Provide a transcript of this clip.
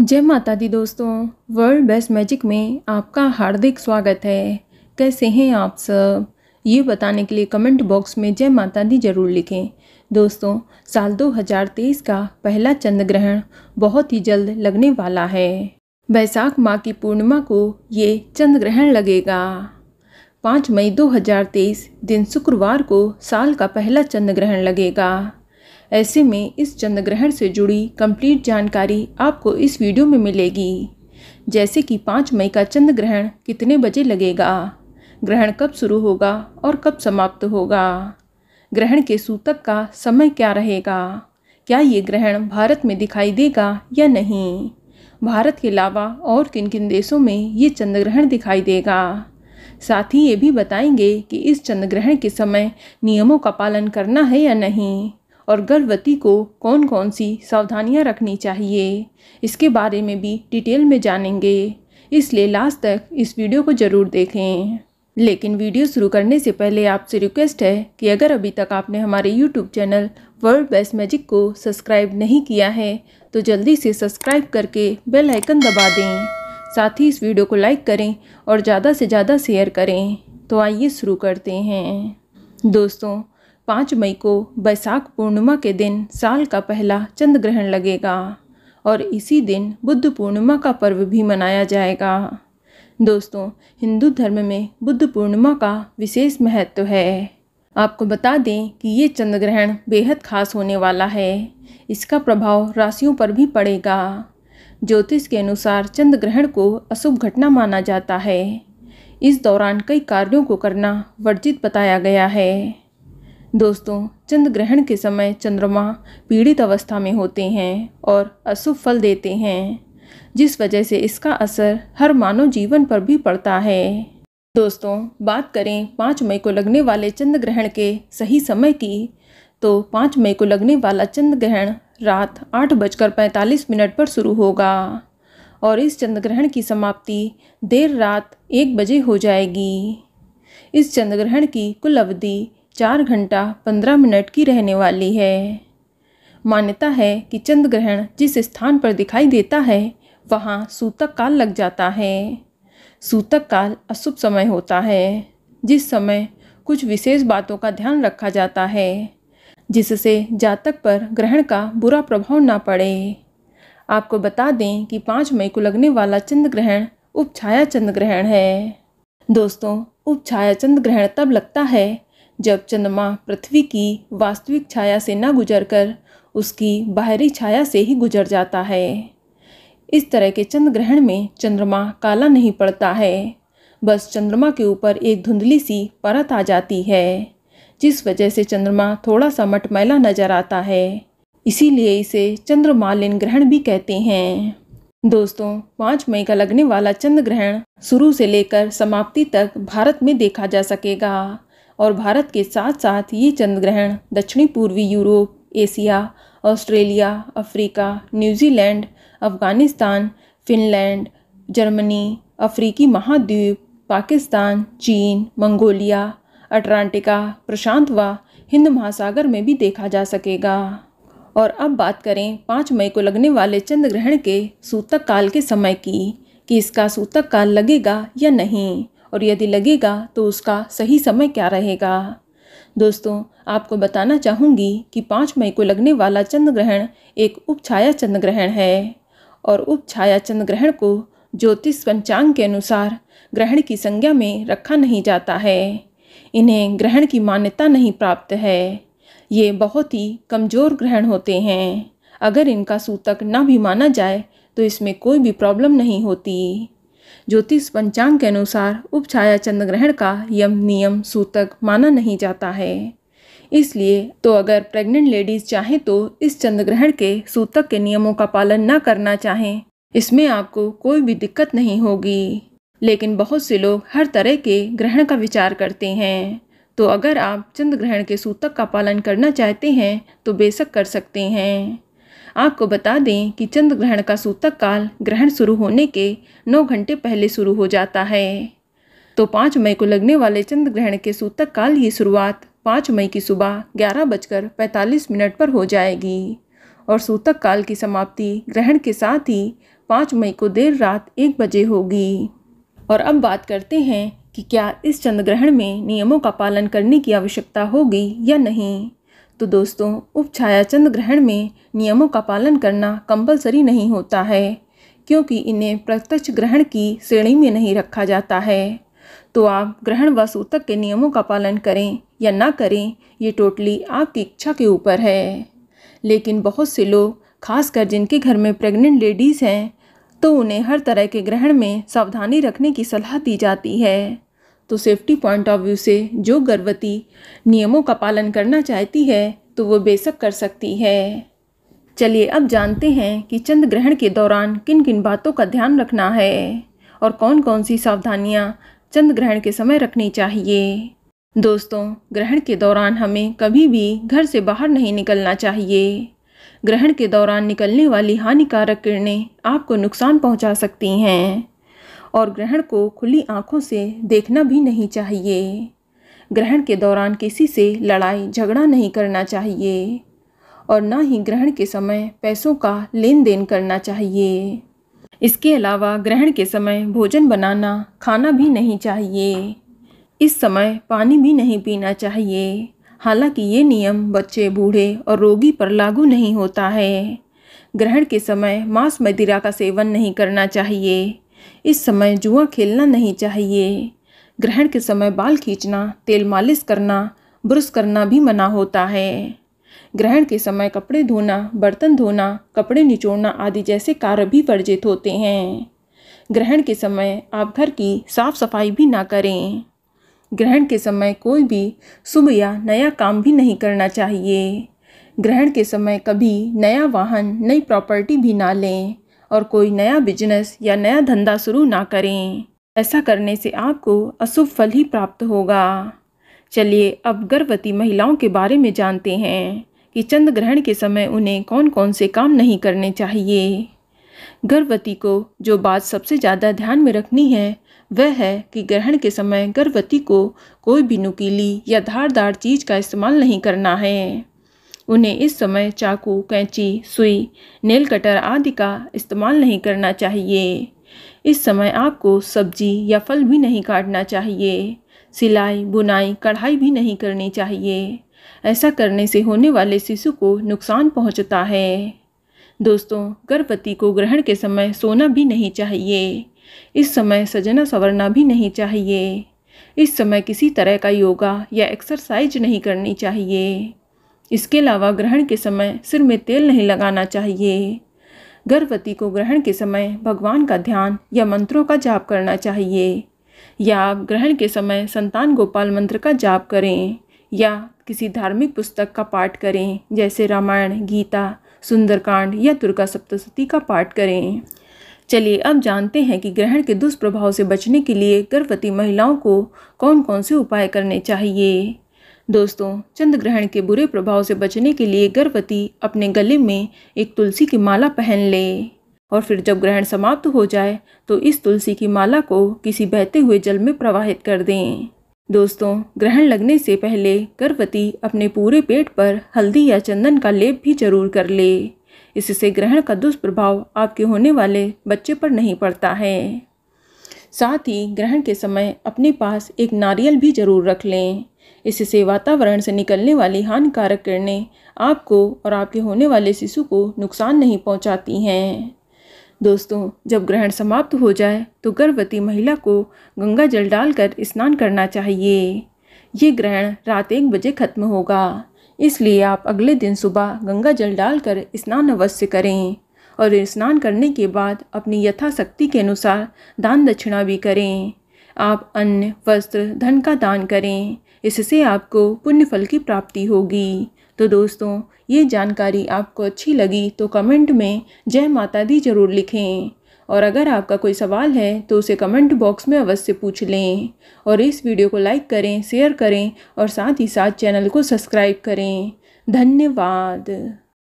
जय माता दी दोस्तों वर्ल्ड बेस्ट मैजिक में आपका हार्दिक स्वागत है कैसे हैं आप सब ये बताने के लिए कमेंट बॉक्स में जय माता दी जरूर लिखें दोस्तों साल 2023 का पहला चंद्र ग्रहण बहुत ही जल्द लगने वाला है बैसाख माह की पूर्णिमा को ये चंद्र ग्रहण लगेगा पाँच मई 2023 दिन शुक्रवार को साल का पहला चंद्र ग्रहण लगेगा ऐसे में इस चंद्रग्रहण से जुड़ी कंप्लीट जानकारी आपको इस वीडियो में मिलेगी जैसे कि पाँच मई का चंद्र ग्रहण कितने बजे लगेगा ग्रहण कब शुरू होगा और कब समाप्त होगा ग्रहण के सूतक का समय क्या रहेगा क्या ये ग्रहण भारत में दिखाई देगा या नहीं भारत के अलावा और किन किन देशों में ये चंद्रग्रहण दिखाई देगा साथ ही ये भी बताएंगे कि इस चंद्रग्रहण के समय नियमों का पालन करना है या नहीं और गर्भवती को कौन कौन सी सावधानियां रखनी चाहिए इसके बारे में भी डिटेल में जानेंगे इसलिए लास्ट तक इस वीडियो को ज़रूर देखें लेकिन वीडियो शुरू करने से पहले आपसे रिक्वेस्ट है कि अगर अभी तक आपने हमारे YouTube channel world best magic को सब्सक्राइब नहीं किया है तो जल्दी से सब्सक्राइब करके बेल आइकन दबा दें साथ ही इस वीडियो को लाइक करें और ज़्यादा से ज़्यादा शेयर करें तो आइए शुरू करते हैं दोस्तों पाँच मई को बैसाख पूर्णिमा के दिन साल का पहला चंद्र ग्रहण लगेगा और इसी दिन बुद्ध पूर्णिमा का पर्व भी मनाया जाएगा दोस्तों हिंदू धर्म में बुद्ध पूर्णिमा का विशेष महत्व तो है आपको बता दें कि ये चंद्र ग्रहण बेहद खास होने वाला है इसका प्रभाव राशियों पर भी पड़ेगा ज्योतिष के अनुसार चंद्र ग्रहण को अशुभ घटना माना जाता है इस दौरान कई कार्यों को करना वर्जित बताया गया है दोस्तों चंद्र ग्रहण के समय चंद्रमा पीड़ित अवस्था में होते हैं और अशुभ फल देते हैं जिस वजह से इसका असर हर मानव जीवन पर भी पड़ता है दोस्तों बात करें पाँच मई को लगने वाले चंद्र ग्रहण के सही समय की तो पाँच मई को लगने वाला चंद्र ग्रहण रात आठ बजकर पैंतालीस मिनट पर शुरू होगा और इस चंद्र ग्रहण की समाप्ति देर रात एक बजे हो जाएगी इस चंद्र ग्रहण की कुल अवधि चार घंटा पंद्रह मिनट की रहने वाली है मान्यता है कि चंद्र ग्रहण जिस स्थान पर दिखाई देता है वहाँ सूतक काल लग जाता है सूतक काल अशुभ समय होता है जिस समय कुछ विशेष बातों का ध्यान रखा जाता है जिससे जातक पर ग्रहण का बुरा प्रभाव ना पड़े आपको बता दें कि पाँच मई को लगने वाला चंद्र ग्रहण उपछाया चंद्र ग्रहण है दोस्तों उपछाया चंद्र ग्रहण तब लगता है जब चंद्रमा पृथ्वी की वास्तविक छाया से न गुजरकर उसकी बाहरी छाया से ही गुजर जाता है इस तरह के चंद्र ग्रहण में चंद्रमा काला नहीं पड़ता है बस चंद्रमा के ऊपर एक धुंधली सी परत आ जाती है जिस वजह से चंद्रमा थोड़ा सा मटमैला नजर आता है इसीलिए इसे चंद्रमालिन ग्रहण भी कहते हैं दोस्तों पाँच मई का लगने वाला चंद्र ग्रहण शुरू से लेकर समाप्ति तक भारत में देखा जा सकेगा और भारत के साथ साथ ये चंद्र ग्रहण दक्षिणी पूर्वी Europe Asia Australia Africa New Zealand Afghanistan Finland Germany अफ्रीकी महाद्वीप पाकिस्तान चीन मंगोलिया अटलांटिका प्रशांत व हिंद महासागर में भी देखा जा सकेगा और अब बात करें पाँच मई को लगने वाले चंद्र ग्रहण के सूतक काल के समय की कि इसका सूतक काल लगेगा या नहीं और यदि लगेगा तो उसका सही समय क्या रहेगा दोस्तों आपको बताना चाहूँगी कि पाँच मई को लगने वाला चंद्र ग्रहण एक उपछाया चंद्र ग्रहण है और उपछाया चंद्र ग्रहण को ज्योतिष पंचांग के अनुसार ग्रहण की संज्ञा में रखा नहीं जाता है इन्हें ग्रहण की मान्यता नहीं प्राप्त है ये बहुत ही कमज़ोर ग्रहण होते हैं अगर इनका सूतक ना भी माना जाए तो इसमें कोई भी प्रॉब्लम नहीं होती ज्योतिष पंचांग के अनुसार उपछाया चंद्र ग्रहण का यम नियम सूतक माना नहीं जाता है इसलिए तो अगर प्रेग्नेंट लेडीज़ चाहें तो इस चंद्र ग्रहण के सूतक के नियमों का पालन न करना चाहें इसमें आपको कोई भी दिक्कत नहीं होगी लेकिन बहुत से लोग हर तरह के ग्रहण का विचार करते हैं तो अगर आप चंद्र ग्रहण के सूतक का पालन करना चाहते हैं तो बेशक कर सकते हैं आपको बता दें कि चंद्र ग्रहण का सूतक काल ग्रहण शुरू होने के नौ घंटे पहले शुरू हो जाता है तो पाँच मई को लगने वाले चंद्र ग्रहण के सूतक काल की शुरुआत पाँच मई की सुबह ग्यारह बजकर पैंतालीस मिनट पर हो जाएगी और सूतक काल की समाप्ति ग्रहण के साथ ही पाँच मई को देर रात एक बजे होगी और अब बात करते हैं कि क्या इस चंद्र ग्रहण में नियमों का पालन करने की आवश्यकता होगी या नहीं तो दोस्तों उपछाया चंद्र ग्रहण में नियमों का पालन करना कंपलसरी नहीं होता है क्योंकि इन्हें प्रत्यक्ष ग्रहण की श्रेणी में नहीं रखा जाता है तो आप ग्रहण व सूतक के नियमों का पालन करें या ना करें ये टोटली आपकी इच्छा के ऊपर है लेकिन बहुत से लोग खासकर जिनके घर में प्रेग्नेंट लेडीज़ हैं तो उन्हें हर तरह के ग्रहण में सावधानी रखने की सलाह दी जाती है तो सेफ्टी पॉइंट ऑफ व्यू से जो गर्भवती नियमों का पालन करना चाहती है तो वो बेशक कर सकती है चलिए अब जानते हैं कि चंद्र ग्रहण के दौरान किन किन बातों का ध्यान रखना है और कौन कौन सी सावधानियाँ चंद्र ग्रहण के समय रखनी चाहिए दोस्तों ग्रहण के दौरान हमें कभी भी घर से बाहर नहीं निकलना चाहिए ग्रहण के दौरान निकलने वाली हानिकारक किरणें आपको नुकसान पहुंचा सकती हैं और ग्रहण को खुली आँखों से देखना भी नहीं चाहिए ग्रहण के दौरान किसी से लड़ाई झगड़ा नहीं करना चाहिए और ना ही ग्रहण के समय पैसों का लेन देन करना चाहिए इसके अलावा ग्रहण के समय भोजन बनाना खाना भी नहीं चाहिए इस समय पानी भी नहीं पीना चाहिए हालांकि ये नियम बच्चे बूढ़े और रोगी पर लागू नहीं होता है ग्रहण के समय मांस मदिरा का सेवन नहीं करना चाहिए इस समय जुआ खेलना नहीं चाहिए ग्रहण के समय बाल खींचना तेल मालिश करना ब्रश करना भी मना होता है ग्रहण के समय कपड़े धोना बर्तन धोना कपड़े निचोड़ना आदि जैसे कार्य भी वर्जित होते हैं ग्रहण के समय आप घर की साफ सफाई भी ना करें ग्रहण के समय कोई भी शुभ या नया काम भी नहीं करना चाहिए ग्रहण के समय कभी नया वाहन नई प्रॉपर्टी भी ना लें और कोई नया बिजनेस या नया धंधा शुरू ना करें ऐसा करने से आपको अशुभ फल ही प्राप्त होगा चलिए अब गर्भवती महिलाओं के बारे में जानते हैं कि चंद्र ग्रहण के समय उन्हें कौन कौन से काम नहीं करने चाहिए गर्भवती को जो बात सबसे ज़्यादा ध्यान में रखनी है वह है कि ग्रहण के समय गर्भवती को कोई भी नुकीली या धारदार चीज़ का इस्तेमाल नहीं करना है उन्हें इस समय चाकू कैंची सुई नेल कटर आदि का इस्तेमाल नहीं करना चाहिए इस समय आपको सब्जी या फल भी नहीं काटना चाहिए सिलाई बुनाई कढ़ाई भी नहीं करनी चाहिए ऐसा करने से होने वाले शिशु को नुकसान पहुंचता है दोस्तों गर्भवती को ग्रहण के समय सोना भी नहीं चाहिए इस समय सजना संवरना भी नहीं चाहिए इस समय किसी तरह का योगा या एक्सरसाइज नहीं करनी चाहिए इसके अलावा ग्रहण के समय सिर में तेल नहीं लगाना चाहिए गर्भवती को ग्रहण के समय भगवान का ध्यान या मंत्रों का जाप करना चाहिए या ग्रहण के समय संतान गोपाल मंत्र का जाप करें या किसी धार्मिक पुस्तक का पाठ करें जैसे रामायण गीता सुंदरकांड या दुर्गा सप्तशती का पाठ करें चलिए अब जानते हैं कि ग्रहण के दुष्प्रभाव से बचने के लिए गर्भवती महिलाओं को कौन कौन से उपाय करने चाहिए दोस्तों चंद्र ग्रहण के बुरे प्रभाव से बचने के लिए गर्भवती अपने गले में एक तुलसी की माला पहन ले और फिर जब ग्रहण समाप्त हो जाए तो इस तुलसी की माला को किसी बहते हुए जल में प्रवाहित कर दें दोस्तों ग्रहण लगने से पहले गर्भवती अपने पूरे पेट पर हल्दी या चंदन का लेप भी जरूर कर ले इससे ग्रहण का दुष्प्रभाव आपके होने वाले बच्चे पर नहीं पड़ता है साथ ही ग्रहण के समय अपने पास एक नारियल भी ज़रूर रख लें इससे वातावरण से निकलने वाली हानिकारक किरणें आपको और आपके होने वाले शिशु को नुकसान नहीं पहुंचाती हैं दोस्तों जब ग्रहण समाप्त हो जाए तो गर्भवती महिला को गंगा जल डालकर स्नान करना चाहिए ये ग्रहण रात एक बजे खत्म होगा इसलिए आप अगले दिन सुबह गंगा जल डालकर स्नान अवश्य करें और स्नान करने के बाद अपनी यथाशक्ति के अनुसार दान दक्षिणा भी करें आप अन्न वस्त्र धन का दान करें इससे आपको पुण्य फल की प्राप्ति होगी तो दोस्तों ये जानकारी आपको अच्छी लगी तो कमेंट में जय माता दी ज़रूर लिखें और अगर आपका कोई सवाल है तो उसे कमेंट बॉक्स में अवश्य पूछ लें और इस वीडियो को लाइक करें शेयर करें और साथ ही साथ चैनल को सब्सक्राइब करें धन्यवाद